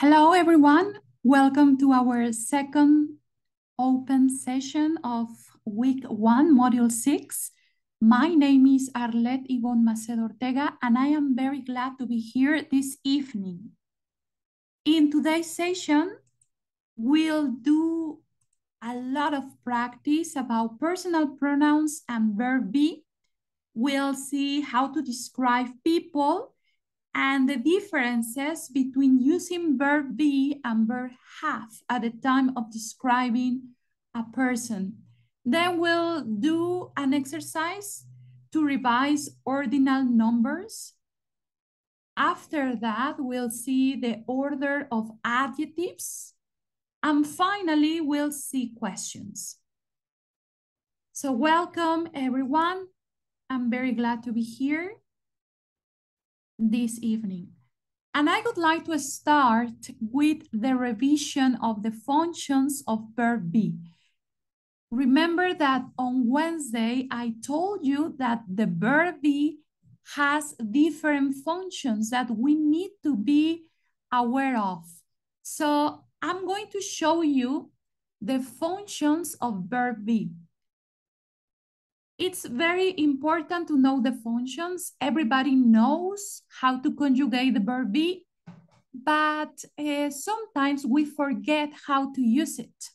Hello, everyone. Welcome to our second open session of week one, module six. My name is Arlette Yvonne Macedo Ortega, and I am very glad to be here this evening. In today's session, we'll do a lot of practice about personal pronouns and verb be. We'll see how to describe people and the differences between using verb be and verb have at the time of describing a person. Then we'll do an exercise to revise ordinal numbers. After that, we'll see the order of adjectives. And finally, we'll see questions. So welcome everyone. I'm very glad to be here this evening. And I would like to start with the revision of the functions of verb be. Remember that on Wednesday, I told you that the verb be has different functions that we need to be aware of. So I'm going to show you the functions of verb be it's very important to know the functions. Everybody knows how to conjugate the verb be, but uh, sometimes we forget how to use it.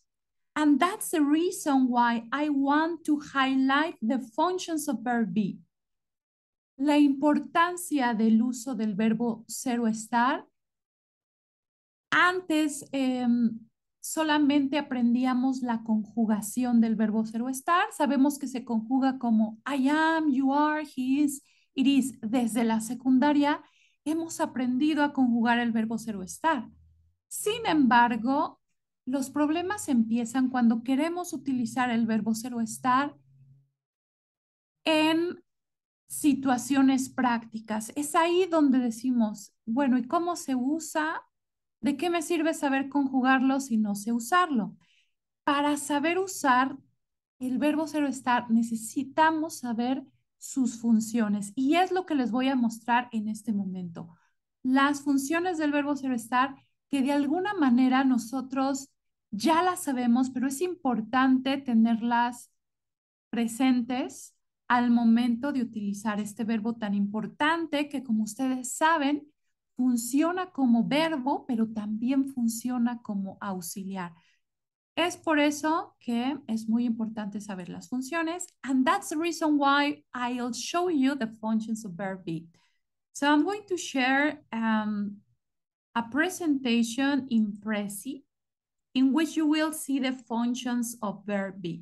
And that's the reason why I want to highlight the functions of verb be. La importancia del uso del verbo o estar. Antes, solamente aprendíamos la conjugación del verbo ser o estar. Sabemos que se conjuga como I am, you are, he is, it is. Desde la secundaria hemos aprendido a conjugar el verbo ser o estar. Sin embargo, los problemas empiezan cuando queremos utilizar el verbo ser o estar en situaciones prácticas. Es ahí donde decimos, bueno, ¿y cómo se usa? ¿De qué me sirve saber conjugarlo si no sé usarlo? Para saber usar el verbo ser o estar, necesitamos saber sus funciones y es lo que les voy a mostrar en este momento. Las funciones del verbo ser o estar que de alguna manera nosotros ya las sabemos, pero es importante tenerlas presentes al momento de utilizar este verbo tan importante que, como ustedes saben, funciona como verbo, pero también funciona como auxiliar. Es por eso que es muy importante saber las funciones. And that's the reason why I'll show you the functions of verb be. So I'm going to share um, a presentation in Prezi in which you will see the functions of verb be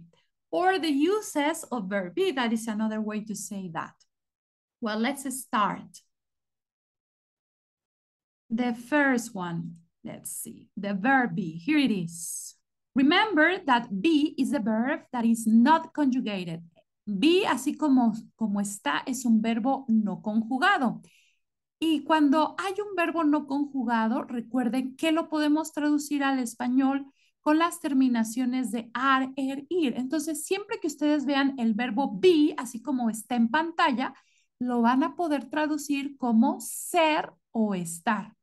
or the uses of verb be. That is another way to say that. Well, let's start. The first one, let's see, the verb be, here it is. Remember that be is a verb that is not conjugated. Be, así como, como está, es un verbo no conjugado. Y cuando hay un verbo no conjugado, recuerden que lo podemos traducir al español con las terminaciones de ar, er, ir. Entonces, siempre que ustedes vean el verbo be, así como está en pantalla, lo van a poder traducir como ser o estar.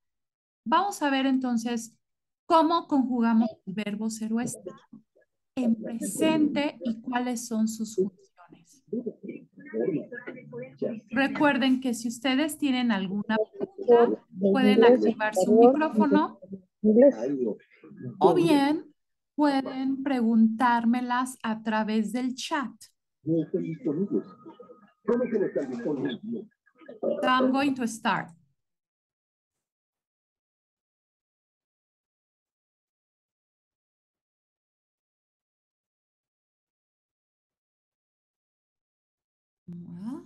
Vamos a ver entonces cómo conjugamos el verbo ser o estar en presente y cuáles son sus funciones. Recuerden que si ustedes tienen alguna pregunta, pueden activar su micrófono o bien pueden preguntármelas a través del chat. I'm going to start. Well,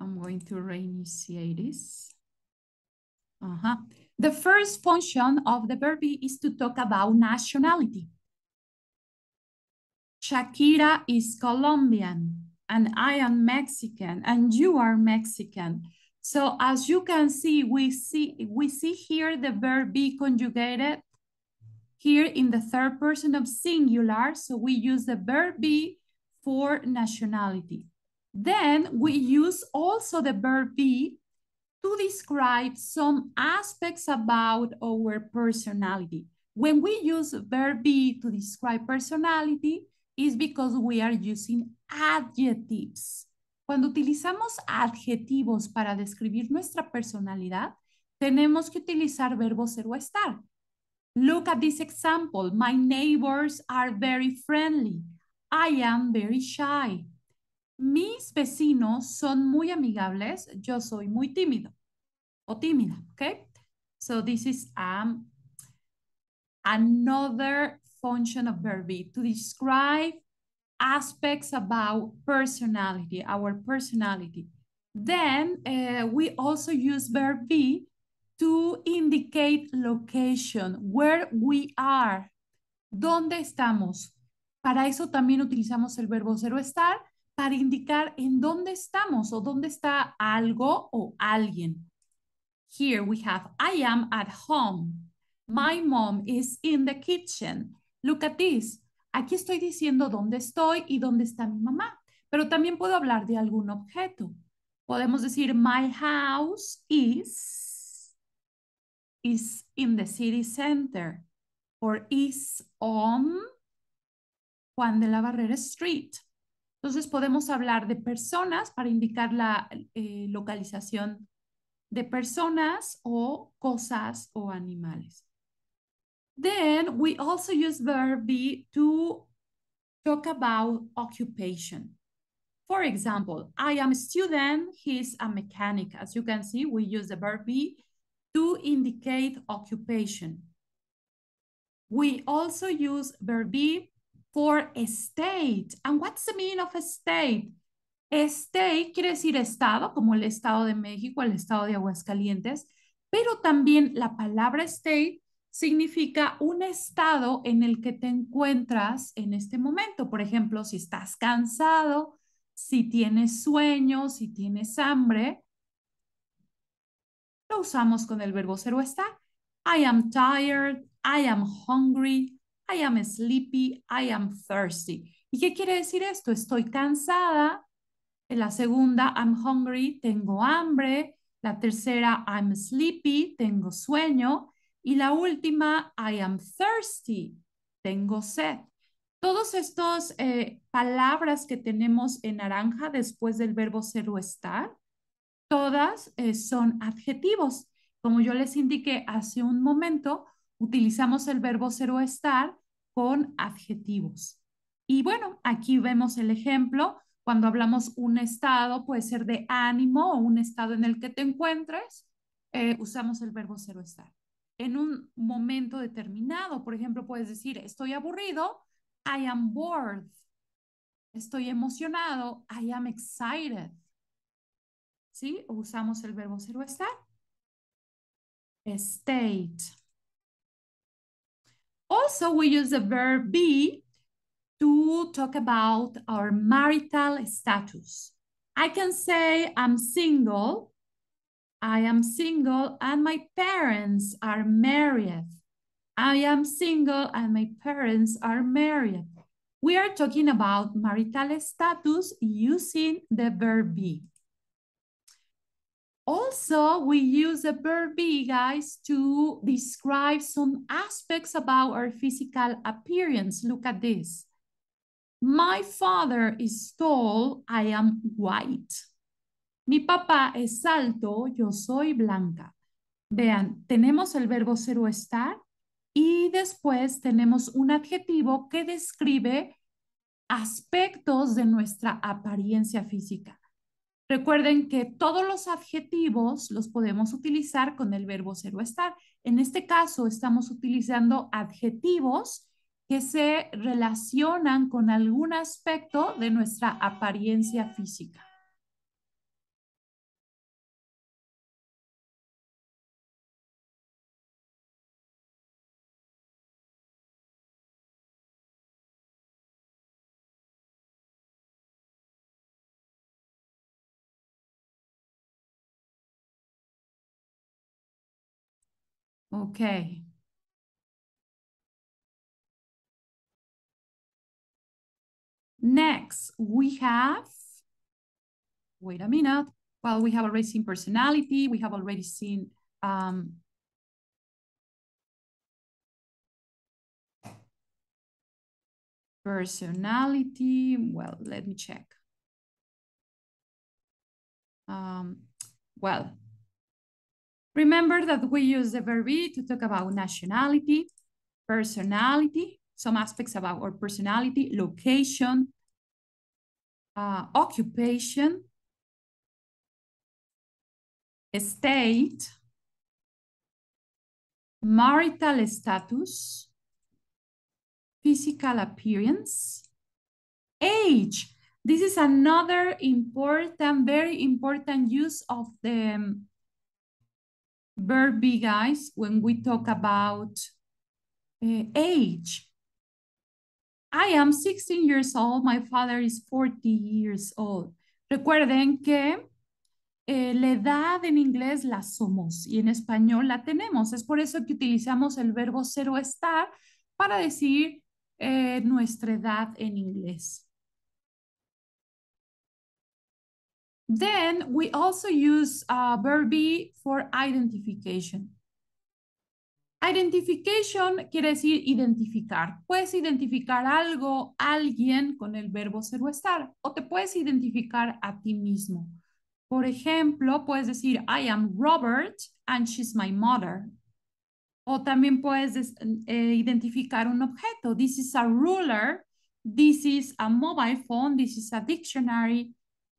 I'm going to reinitiate this. Uh -huh. The first function of the verb is to talk about nationality. Shakira is Colombian and I am Mexican and you are Mexican. So as you can see, we see, we see here the verb be conjugated here in the third person of singular. So we use the verb be for nationality. Then we use also the verb be to describe some aspects about our personality. When we use verb be to describe personality, is because we are using adjectives. Cuando utilizamos adjetivos para describir nuestra personalidad, tenemos que utilizar verbo ser o estar. Look at this example. My neighbors are very friendly. I am very shy. Mis vecinos son muy amigables. Yo soy muy tímido o tímida, okay? So this is um, another function of verb be, to describe aspects about personality, our personality. Then uh, we also use verb be to indicate location, where we are, donde estamos, Para eso también utilizamos el verbo cero estar para indicar en dónde estamos o dónde está algo o alguien. Here we have I am at home. My mom is in the kitchen. Look at this. Aquí estoy diciendo dónde estoy y dónde está mi mamá, pero también puedo hablar de algún objeto. Podemos decir my house is is in the city center or is on de la Barrera Street. Entonces podemos hablar de personas para indicar la eh, localización de personas o cosas o animales. Then we also use verb be to talk about occupation. For example, I am a student, he's a mechanic. As you can see, we use the verb be to indicate occupation. We also use verb be for state. And what's the meaning of state? State quiere decir estado, como el estado de México, el estado de Aguascalientes, pero también la palabra state significa un estado en el que te encuentras en este momento. Por ejemplo, si estás cansado, si tienes sueño, si tienes hambre, lo usamos con el verbo ser o estar. I am tired, I am hungry, I am sleepy, I am thirsty. ¿Y qué quiere decir esto? Estoy cansada. En la segunda, I'm hungry, tengo hambre. La tercera, I'm sleepy, tengo sueño. Y la última, I am thirsty, tengo sed. Todas estas eh, palabras que tenemos en naranja después del verbo ser o estar, todas eh, son adjetivos. Como yo les indiqué hace un momento, utilizamos el verbo cero estar con adjetivos. Y bueno, aquí vemos el ejemplo. Cuando hablamos un estado, puede ser de ánimo o un estado en el que te encuentres, eh, usamos el verbo cero estar. En un momento determinado, por ejemplo, puedes decir, estoy aburrido, I am bored. Estoy emocionado, I am excited. ¿Sí? Usamos el verbo cero o estar. State. Also, we use the verb be to talk about our marital status. I can say I'm single, I am single and my parents are married. I am single and my parents are married. We are talking about marital status using the verb be. Also, we use the verb be, guys, to describe some aspects about our physical appearance. Look at this. My father is tall, I am white. Mi papá es alto, yo soy blanca. Vean, tenemos el verbo ser o estar y después tenemos un adjetivo que describe aspectos de nuestra apariencia física. Recuerden que todos los adjetivos los podemos utilizar con el verbo ser o estar. En este caso, estamos utilizando adjetivos que se relacionan con algún aspecto de nuestra apariencia física. Okay. Next, we have, wait a minute. Well, we have already seen personality. We have already seen um, personality. Well, let me check. Um, well, Remember that we use the verb be to talk about nationality, personality, some aspects about our personality, location, uh, occupation, estate, marital status, physical appearance, age. This is another important, very important use of the um, verb be, guys, when we talk about eh, age. I am 16 years old, my father is 40 years old. Recuerden que eh, la edad en inglés la somos y en español la tenemos. Es por eso que utilizamos el verbo cero estar para decir eh, nuestra edad en inglés. Then we also use uh, verb for identification. Identification quiere decir identificar. Puedes identificar algo, alguien con el verbo ser o estar, o te puedes identificar a ti mismo. Por ejemplo, puedes decir, I am Robert and she's my mother. O también puedes eh, identificar un objeto. This is a ruler, this is a mobile phone, this is a dictionary,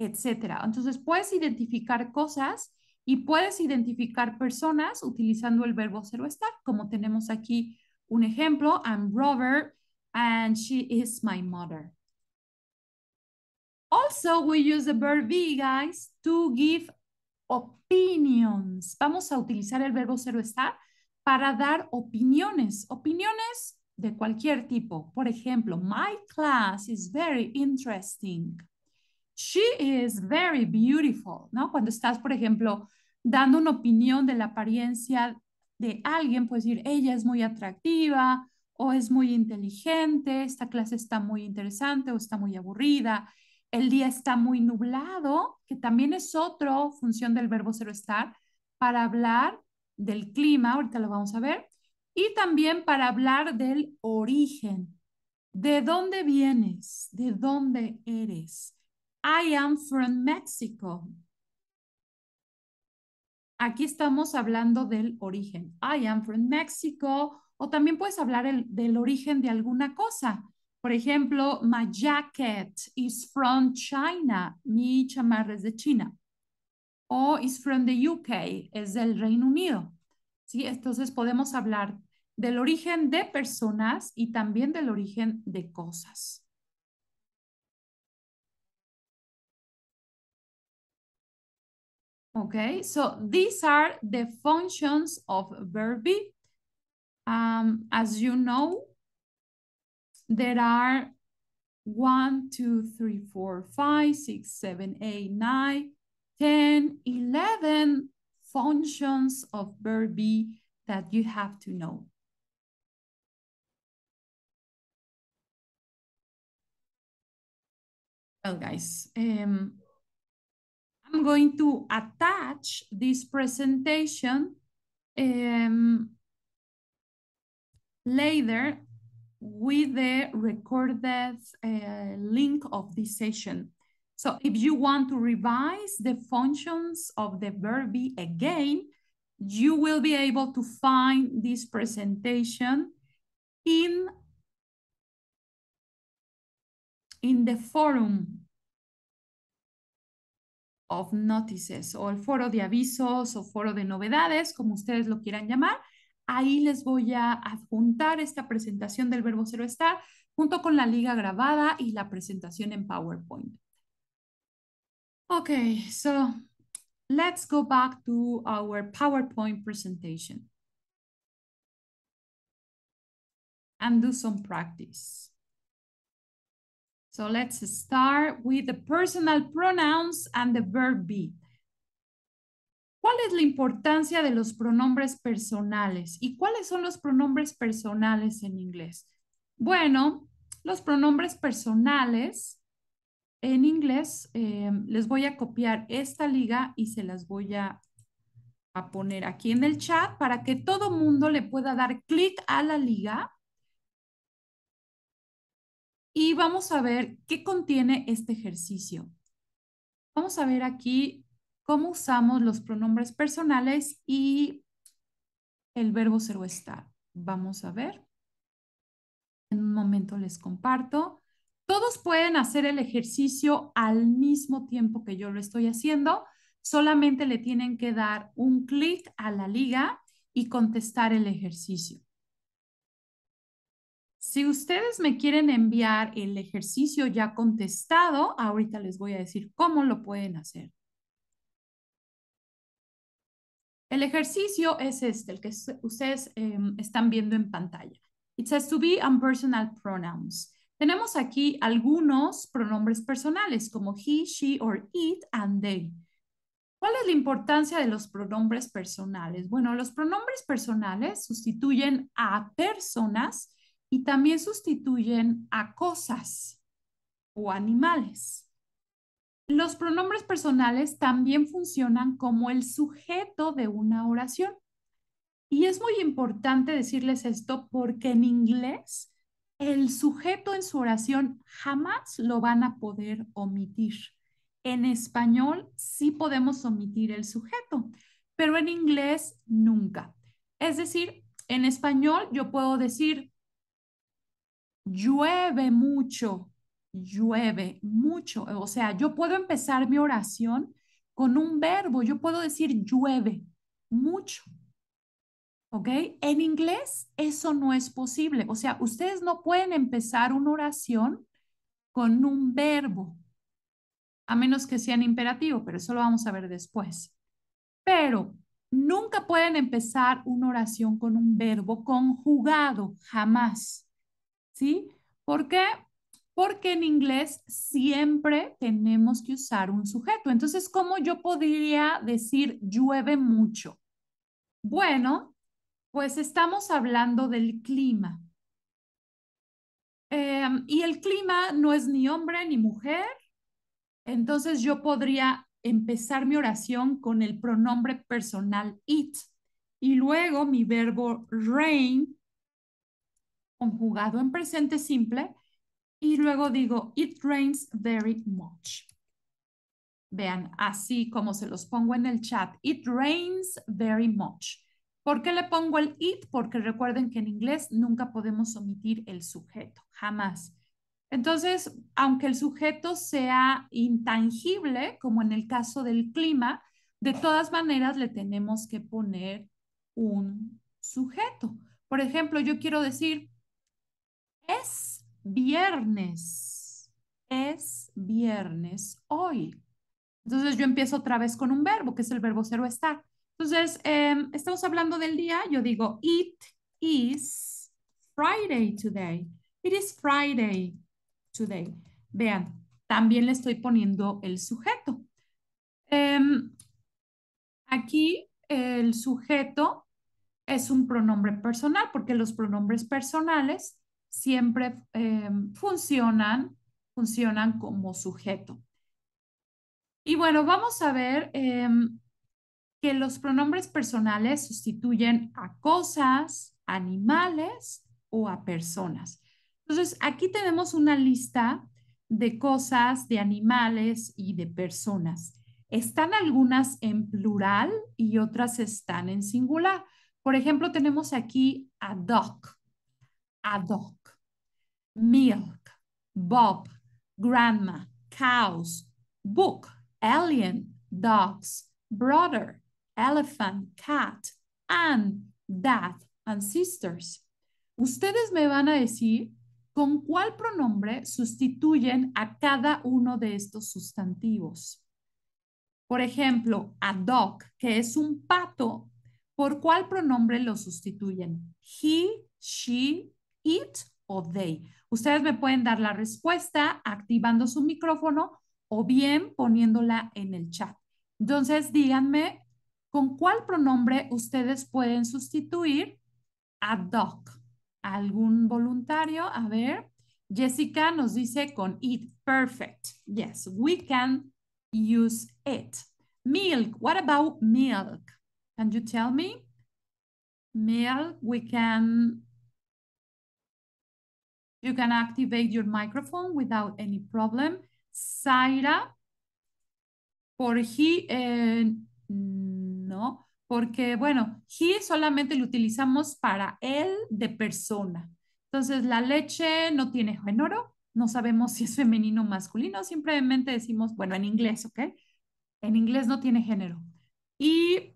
etcétera. Entonces, puedes identificar cosas y puedes identificar personas utilizando el verbo ser o estar, como tenemos aquí un ejemplo, I'm Robert and she is my mother. Also, we use the verb be, guys, to give opinions. Vamos a utilizar el verbo ser o estar para dar opiniones, opiniones de cualquier tipo. Por ejemplo, my class is very interesting she is very beautiful, ¿no? Cuando estás, por ejemplo, dando una opinión de la apariencia de alguien, puedes decir, ella es muy atractiva o es muy inteligente, esta clase está muy interesante o está muy aburrida, el día está muy nublado, que también es otra función del verbo ser estar, para hablar del clima, ahorita lo vamos a ver, y también para hablar del origen, de dónde vienes, de dónde eres. I am from Mexico. Aquí estamos hablando del origen. I am from Mexico. O también puedes hablar del origen de alguna cosa. Por ejemplo, my jacket is from China. Mi chamarra es de China. O is from the UK. Es del Reino Unido. ¿Sí? Entonces podemos hablar del origen de personas y también del origen de cosas. Okay, so these are the functions of verb be. Um, as you know, there are one, two, three, four, five, six, seven, eight, nine, ten, eleven 10, 11 functions of verb be that you have to know. Well, guys, um, I'm going to attach this presentation um, later with the recorded uh, link of this session. So if you want to revise the functions of the verb be again, you will be able to find this presentation in, in the forum of notices o el foro de avisos o foro de novedades, como ustedes lo quieran llamar. Ahí les voy a adjuntar esta presentación del verbo cero estar junto con la liga grabada y la presentación en PowerPoint. Okay, so let's go back to our PowerPoint presentation and do some practice. So let's start with the personal pronouns and the verb be. ¿Cuál es la importancia de los pronombres personales? ¿Y cuáles son los pronombres personales en inglés? Bueno, los pronombres personales en inglés, em, les voy a copiar esta liga y se las voy a, a poner aquí en el chat para que todo mundo le pueda dar clic a la liga y vamos a ver qué contiene este ejercicio. Vamos a ver aquí cómo usamos los pronombres personales y el verbo ser o estar. Vamos a ver. En un momento les comparto. Todos pueden hacer el ejercicio al mismo tiempo que yo lo estoy haciendo. Solamente le tienen que dar un clic a la liga y contestar el ejercicio. Si ustedes me quieren enviar el ejercicio ya contestado, ahorita les voy a decir cómo lo pueden hacer. El ejercicio es este, el que ustedes em, están viendo en pantalla. It says to be and personal pronouns. Tenemos aquí algunos pronombres personales como he, she, or it, and they. ¿Cuál es la importancia de los pronombres personales? Bueno, los pronombres personales sustituyen a personas y también sustituyen a cosas o animales. Los pronombres personales también funcionan como el sujeto de una oración. Y es muy importante decirles esto porque en inglés el sujeto en su oración jamás lo van a poder omitir. En español sí podemos omitir el sujeto, pero en inglés nunca. Es decir, en español yo puedo decir llueve mucho, llueve mucho. O sea, yo puedo empezar mi oración con un verbo, yo puedo decir llueve mucho. ¿Ok? En inglés eso no es posible. O sea, ustedes no pueden empezar una oración con un verbo, a menos que sean imperativo, pero eso lo vamos a ver después. Pero nunca pueden empezar una oración con un verbo conjugado, jamás. ¿Por qué? Porque en inglés siempre tenemos que usar un sujeto. Entonces, ¿cómo yo podría decir llueve mucho? Bueno, pues estamos hablando del clima. Em, y el clima no es ni hombre ni mujer. Entonces yo podría empezar mi oración con el pronombre personal it y luego mi verbo rain conjugado en presente simple y luego digo, it rains very much. Vean, así como se los pongo en el chat, it rains very much. ¿Por qué le pongo el it? Porque recuerden que en inglés nunca podemos omitir el sujeto, jamás. Entonces, aunque el sujeto sea intangible, como en el caso del clima, de todas maneras le tenemos que poner un sujeto. Por ejemplo, yo quiero decir, es viernes. Es viernes hoy. Entonces yo empiezo otra vez con un verbo, que es el verbo cero estar. Entonces, em, estamos hablando del día. Yo digo, it is Friday today. It is Friday today. Vean, también le estoy poniendo el sujeto. Em, aquí el sujeto es un pronombre personal, porque los pronombres personales siempre em, funcionan, funcionan como sujeto. Y bueno, vamos a ver em, que los pronombres personales sustituyen a cosas, animales o a personas. Entonces, aquí tenemos una lista de cosas, de animales y de personas. Están algunas en plural y otras están en singular. Por ejemplo, tenemos aquí a dog, a dog milk, Bob, grandma, cows, book, alien, dogs, brother, elephant, cat, and dad and sisters. Ustedes me van a decir con cuál pronombre sustituyen a cada uno de estos sustantivos. Por ejemplo, a dog, que es un pato, ¿por cuál pronombre lo sustituyen? He, she, it day. Ustedes me pueden dar la respuesta activando su micrófono o bien poniéndola en el chat. Entonces, díganme con cuál pronombre ustedes pueden sustituir a doc. ¿Algún voluntario? A ver. Jessica nos dice con it. Perfect. Yes, we can use it. Milk. What about milk? Can you tell me? Milk, we can You can activate your microphone without any problem. Zaira, por he, eh, no, porque bueno, he solamente lo utilizamos para él de persona. Entonces, la leche no tiene género, no sabemos si es femenino o masculino, simplemente decimos, bueno, en inglés, ¿ok? En inglés no tiene género. Y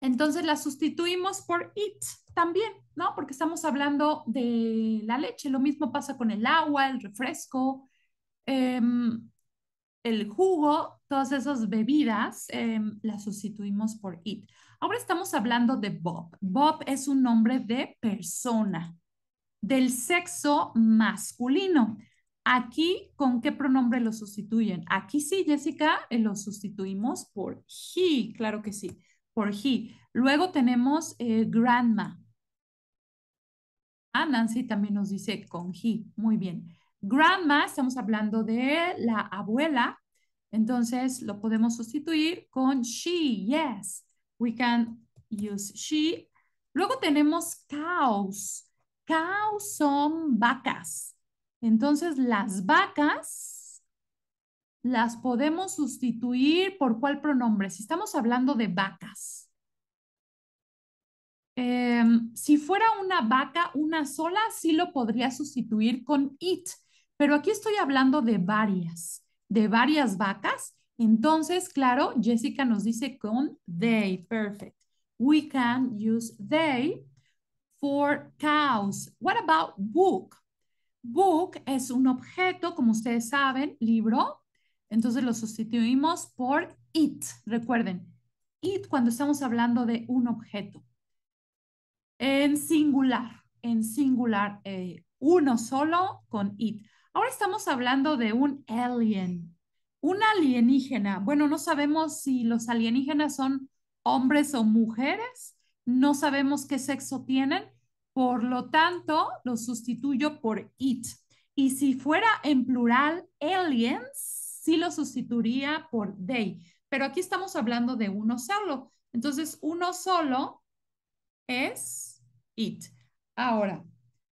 entonces la sustituimos por it también. ¿no? Porque estamos hablando de la leche, lo mismo pasa con el agua, el refresco, em, el jugo, todas esas bebidas em, las sustituimos por it. Ahora estamos hablando de Bob. Bob es un nombre de persona, del sexo masculino. Aquí, ¿con qué pronombre lo sustituyen? Aquí sí, Jessica, eh, lo sustituimos por he, claro que sí, por he. Luego tenemos eh, grandma, Ah, Nancy también nos dice con he. Muy bien. Grandma, estamos hablando de la abuela. Entonces lo podemos sustituir con she. Yes, we can use she. Luego tenemos cows. Cows son vacas. Entonces las vacas las podemos sustituir por cuál pronombre. Si estamos hablando de vacas, Em, si fuera una vaca, una sola, sí lo podría sustituir con it, pero aquí estoy hablando de varias, de varias vacas. Entonces, claro, Jessica nos dice con they, perfect. We can use they for cows. What about book? Book es un objeto, como ustedes saben, libro. Entonces lo sustituimos por it. Recuerden, it cuando estamos hablando de un objeto en singular, en singular, eh, uno solo con it. Ahora estamos hablando de un alien, un alienígena. Bueno, no sabemos si los alienígenas son hombres o mujeres, no sabemos qué sexo tienen, por lo tanto, lo sustituyo por it. Y si fuera en plural aliens, sí lo sustituiría por they. Pero aquí estamos hablando de uno solo. Entonces, uno solo es it. Ahora,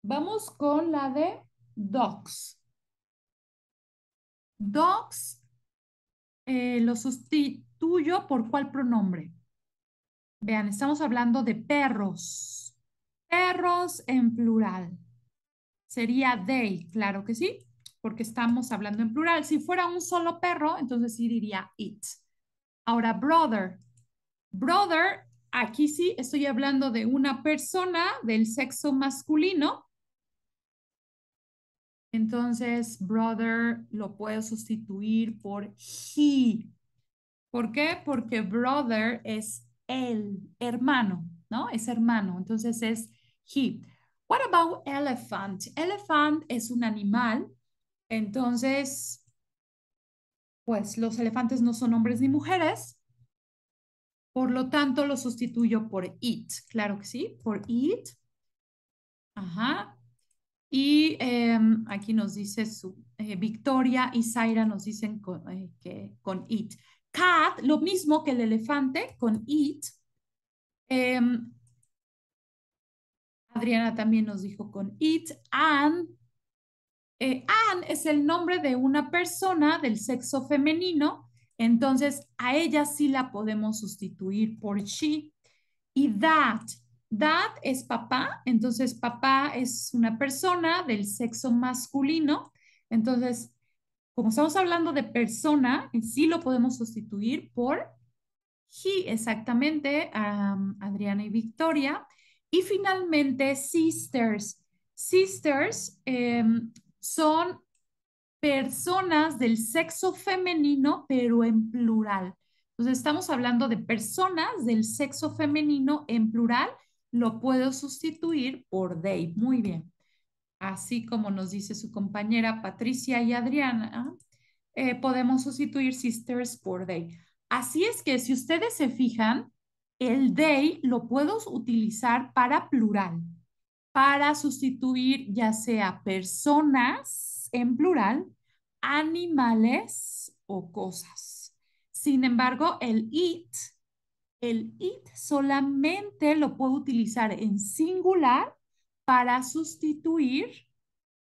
vamos con la de dogs. Dogs eh, lo sustituyo por cuál pronombre. Vean, estamos hablando de perros. Perros en plural. Sería they, claro que sí, porque estamos hablando en plural. Si fuera un solo perro, entonces sí diría it. Ahora, brother. Brother Aquí sí estoy hablando de una persona del sexo masculino. Entonces, brother lo puedo sustituir por he. ¿Por qué? Porque brother es el hermano, ¿no? Es hermano. Entonces es he. What about elephant? Elephant es un animal. Entonces, pues los elefantes no son hombres ni mujeres. Por lo tanto, lo sustituyo por it. Claro que sí, por it. Ajá. Y em, aquí nos dice su, eh, Victoria y Zaira nos dicen con, eh, que, con it. Cat, lo mismo que el elefante, con it. Em, Adriana también nos dijo con it. And. Eh, Anne es el nombre de una persona del sexo femenino entonces, a ella sí la podemos sustituir por she. Y that, that es papá, entonces papá es una persona del sexo masculino. Entonces, como estamos hablando de persona, sí lo podemos sustituir por he, exactamente, Adriana y Victoria. Y finalmente, sisters. Sisters em, son personas del sexo femenino, pero en plural. Entonces estamos hablando de personas del sexo femenino en plural. Lo puedo sustituir por they. Muy bien. Así como nos dice su compañera Patricia y Adriana, eh, podemos sustituir sisters por they. Así es que si ustedes se fijan, el they lo puedo utilizar para plural, para sustituir ya sea personas en plural, animales o cosas. Sin embargo, el it, el it solamente lo puedo utilizar en singular para sustituir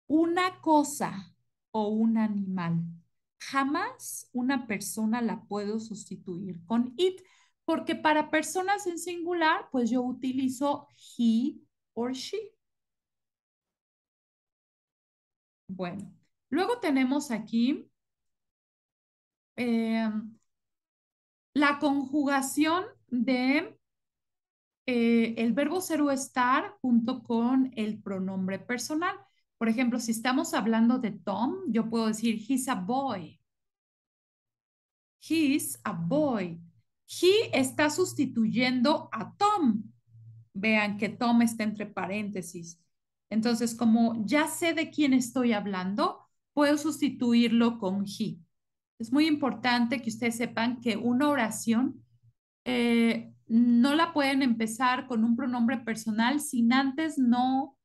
una cosa o un animal. Jamás una persona la puedo sustituir con it, porque para personas en singular, pues yo utilizo he or she. Bueno, Luego tenemos aquí eh, la conjugación de eh, el verbo ser o estar junto con el pronombre personal. Por ejemplo, si estamos hablando de Tom, yo puedo decir he's a boy. He's a boy. He está sustituyendo a Tom. Vean que Tom está entre paréntesis. Entonces, como ya sé de quién estoy hablando, puedo sustituirlo con he. Es muy importante que ustedes sepan que una oración eh, no la pueden empezar con un pronombre personal sin antes no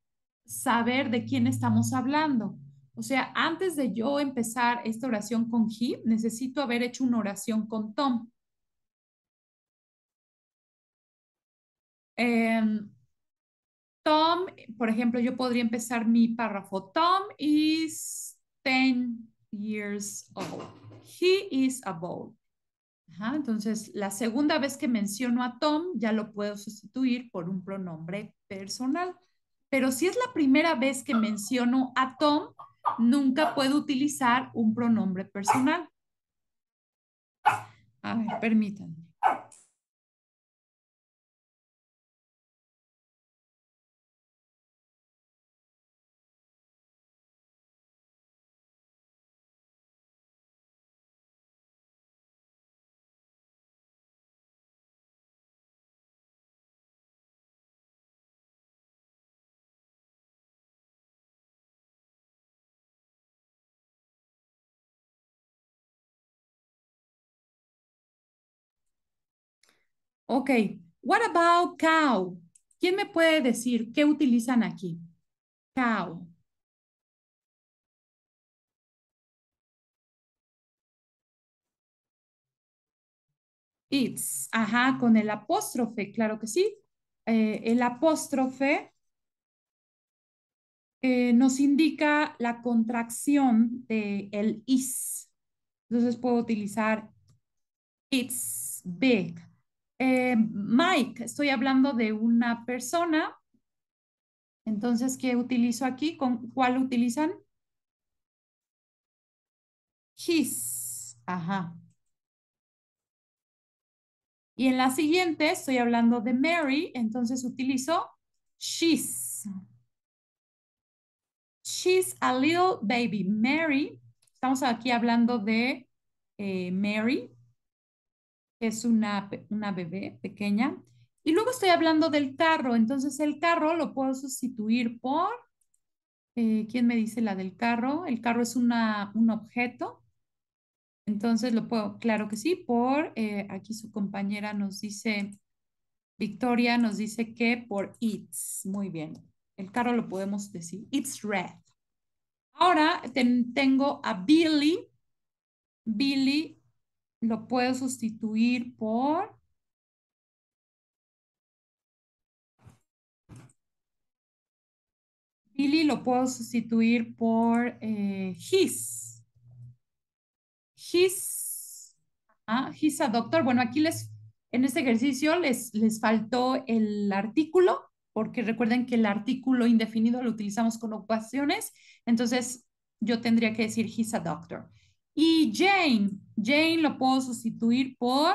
saber de quién estamos hablando. O sea, antes de yo empezar esta oración con he, necesito haber hecho una oración con Tom. Em, tom, por ejemplo, yo podría empezar mi párrafo. Tom is 10 years old. He is about. Ajá, entonces, la segunda vez que menciono a Tom, ya lo puedo sustituir por un pronombre personal. Pero si es la primera vez que menciono a Tom, nunca puedo utilizar un pronombre personal. A ver, permítanme. Ok. What about cow? ¿Quién me puede decir qué utilizan aquí? Cow. It's. Ajá, con el apóstrofe, claro que sí. Eh, el apóstrofe eh, nos indica la contracción del el is. Entonces puedo utilizar it's big. Eh, Mike, estoy hablando de una persona. Entonces, ¿qué utilizo aquí? ¿Con cuál utilizan? His. Ajá. Y en la siguiente estoy hablando de Mary, entonces utilizo she's. She's a little baby. Mary, estamos aquí hablando de eh, Mary, es una, una bebé pequeña. Y luego estoy hablando del carro, entonces el carro lo puedo sustituir por, eh, ¿quién me dice la del carro? El carro es una, un objeto, entonces lo puedo, claro que sí, por, eh, aquí su compañera nos dice, Victoria nos dice que por it's, muy bien, el carro lo podemos decir, it's red. Ahora tengo a Billy, Billy lo puedo sustituir por Billy lo puedo sustituir por eh, his. His, ah, his a doctor. Bueno, aquí les, en este ejercicio les, les faltó el artículo, porque recuerden que el artículo indefinido lo utilizamos con ocupaciones. Entonces, yo tendría que decir his a doctor. Y Jane, Jane lo puedo sustituir por,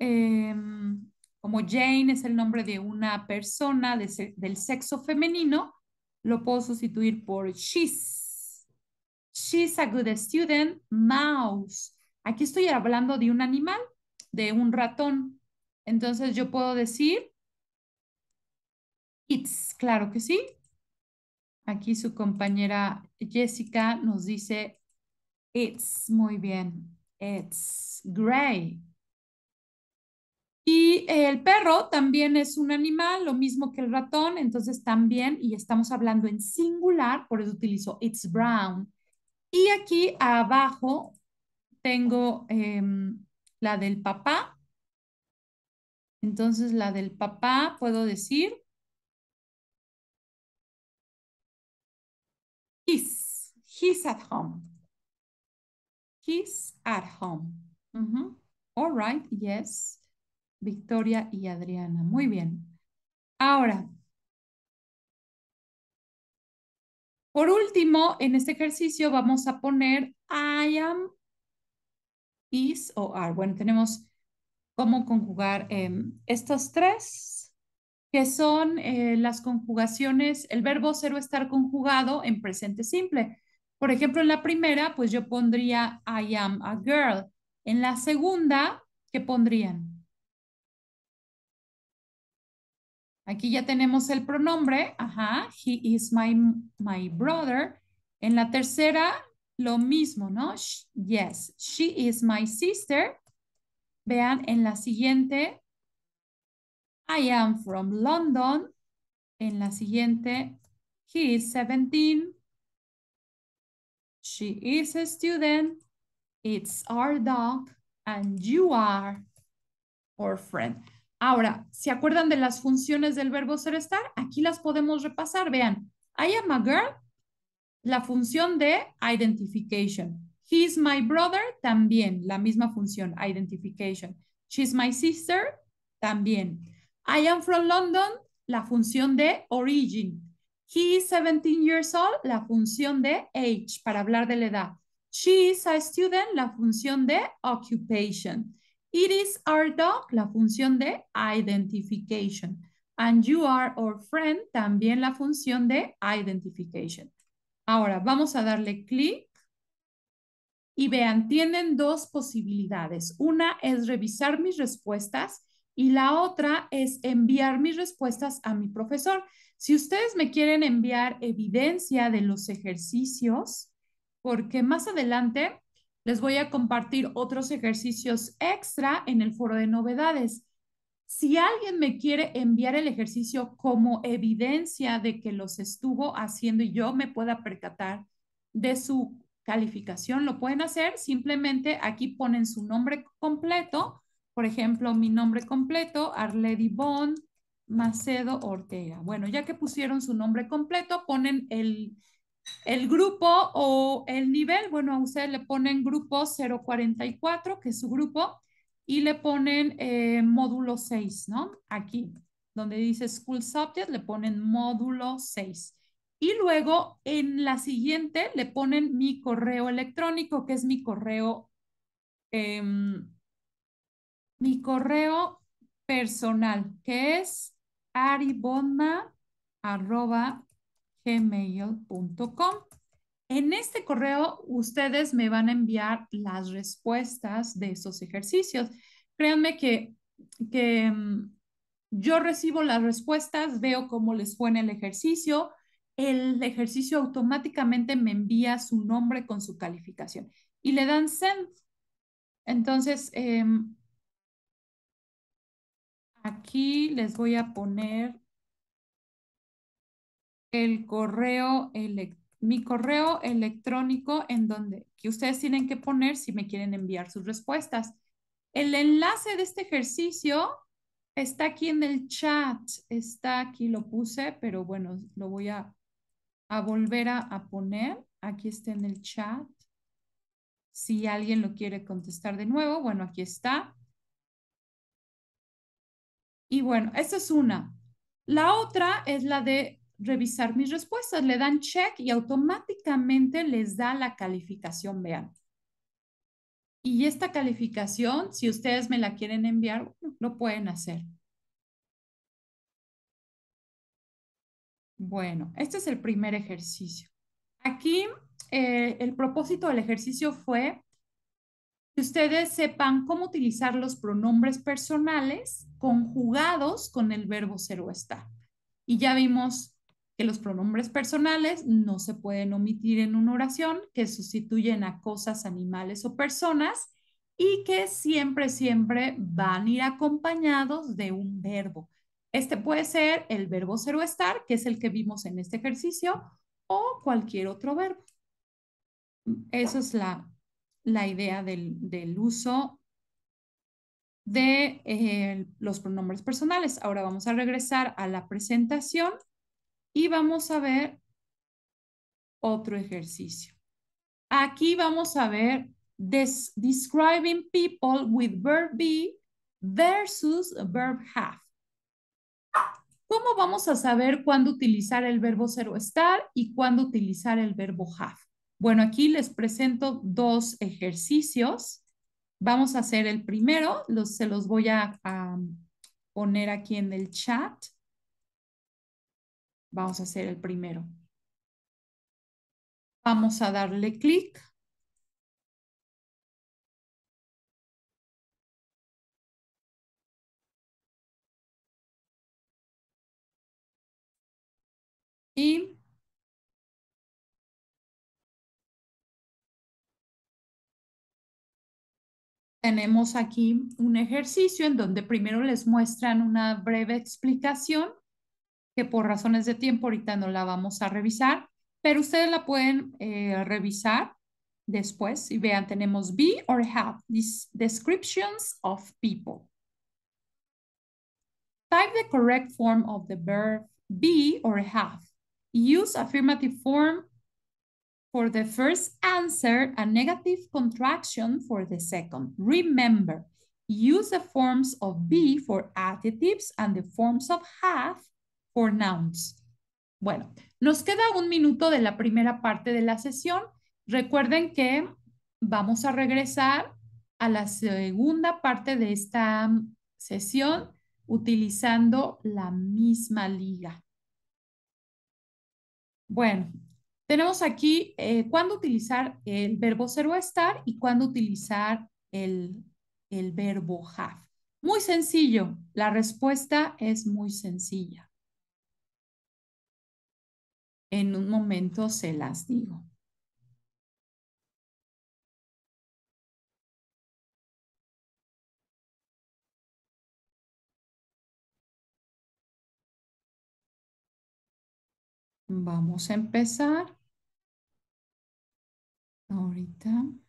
em, como Jane es el nombre de una persona del sexo femenino, lo puedo sustituir por she's. She's a good student, mouse. Aquí estoy hablando de un animal, de un ratón. Entonces yo puedo decir it's, claro que sí. Aquí su compañera Jessica nos dice It's, muy bien. It's gray. Y el perro también es un animal, lo mismo que el ratón, entonces también, y estamos hablando en singular, por eso utilizo it's brown. Y aquí abajo tengo em, la del papá. Entonces la del papá puedo decir he's, he's at home. He's at home. All right, yes. Victoria y Adriana. Muy bien. Ahora, por último, en este ejercicio vamos a poner I am, is o are. Bueno, tenemos cómo conjugar em, estos tres, que son eh, las conjugaciones, el verbo ser o estar conjugado en presente simple. Por ejemplo, en la primera, pues yo pondría I am a girl. En la segunda, ¿qué pondrían? Aquí ya tenemos el pronombre. Ajá, he is my, my brother. En la tercera, lo mismo, ¿no? yes, she is my sister. Vean, en la siguiente, I am from London. En la siguiente, he is 17. She is a student, it's our dog, and you are our friend. Ahora, ¿se acuerdan de las funciones del verbo ser estar? Aquí las podemos repasar. Vean, I am a girl, la función de identification. He's my brother, también, la misma función, identification. She's my sister, también. I am from London, la función de origin. He is 17 years old, la función de age, para hablar de la edad. She is a student, la función de occupation. It is our dog, la función de identification. And you are our friend, también la función de identification. Ahora, vamos a darle clic. Y vean, tienen dos posibilidades. Una es revisar mis respuestas y la otra es enviar mis respuestas a mi profesor. Si ustedes me quieren enviar evidencia de los ejercicios, porque más adelante les voy a compartir otros ejercicios extra en el foro de novedades. Si alguien me quiere enviar el ejercicio como evidencia de que los estuvo haciendo y yo me pueda percatar de su calificación, lo pueden hacer. Simplemente aquí ponen su nombre completo. Por ejemplo, mi nombre completo, Arledi Bond, Macedo Ortega. Bueno, ya que pusieron su nombre completo, ponen el, el grupo o el nivel. Bueno, a ustedes le ponen grupo 044, que es su grupo, y le ponen eh, módulo 6, ¿no? Aquí, donde dice School Subject, le ponen módulo 6. Y luego en la siguiente le ponen mi correo electrónico, que es mi correo, em, mi correo personal, que es com En este correo ustedes me van a enviar las respuestas de esos ejercicios. Créanme que, que mm, yo recibo las respuestas, veo cómo les fue en el ejercicio. El ejercicio automáticamente me envía su nombre con su calificación y le dan send. Entonces, em, Aquí les voy a poner el correo mi correo electrónico en donde que ustedes tienen que poner si me quieren enviar sus respuestas. El enlace de este ejercicio está aquí en el chat, está aquí, lo puse, pero bueno, lo voy a, a volver a, a poner. Aquí está en el chat. Si alguien lo quiere contestar de nuevo, bueno, aquí está. Y bueno, esa es una. La otra es la de revisar mis respuestas. Le dan check y automáticamente les da la calificación, vean. Y esta calificación, si ustedes me la quieren enviar, lo pueden hacer. Bueno, este es el primer ejercicio. Aquí eh, el propósito del ejercicio fue que ustedes sepan cómo utilizar los pronombres personales conjugados con el verbo ser o estar. Y ya vimos que los pronombres personales no se pueden omitir en una oración, que sustituyen a cosas, animales o personas y que siempre, siempre van a ir acompañados de un verbo. Este puede ser el verbo ser o estar, que es el que vimos en este ejercicio, o cualquier otro verbo. Eso es la, la idea del, uso de eh, los pronombres personales. Ahora vamos a regresar a la presentación y vamos a ver otro ejercicio. Aquí vamos a ver describing people with verb be versus verb have. ¿Cómo vamos a saber cuándo utilizar el verbo ser o estar y cuándo utilizar el verbo have? Bueno, aquí les presento dos ejercicios. Vamos a hacer el primero, los, se los voy a, a poner aquí en el chat. Vamos a hacer el primero. Vamos a darle clic. Y tenemos aquí un ejercicio en donde primero les muestran una breve explicación que por razones de tiempo ahorita no la vamos a revisar, pero ustedes la pueden eh, revisar después y vean, tenemos be or have these descriptions of people. Type the correct form of the verb be or have. Use affirmative form for the first answer a negative contraction for the second. Remember, use the forms of be for adjectives and the forms of have for nouns. Bueno, nos queda un minuto de la primera parte de la sesión. Recuerden que vamos a regresar a la segunda parte de esta sesión utilizando la misma liga. Bueno, tenemos aquí eh, cuándo utilizar el verbo ser o estar y cuándo utilizar el verbo have. Muy sencillo, la respuesta es muy sencilla. En un momento se las digo. Vamos a empezar. Ahorita.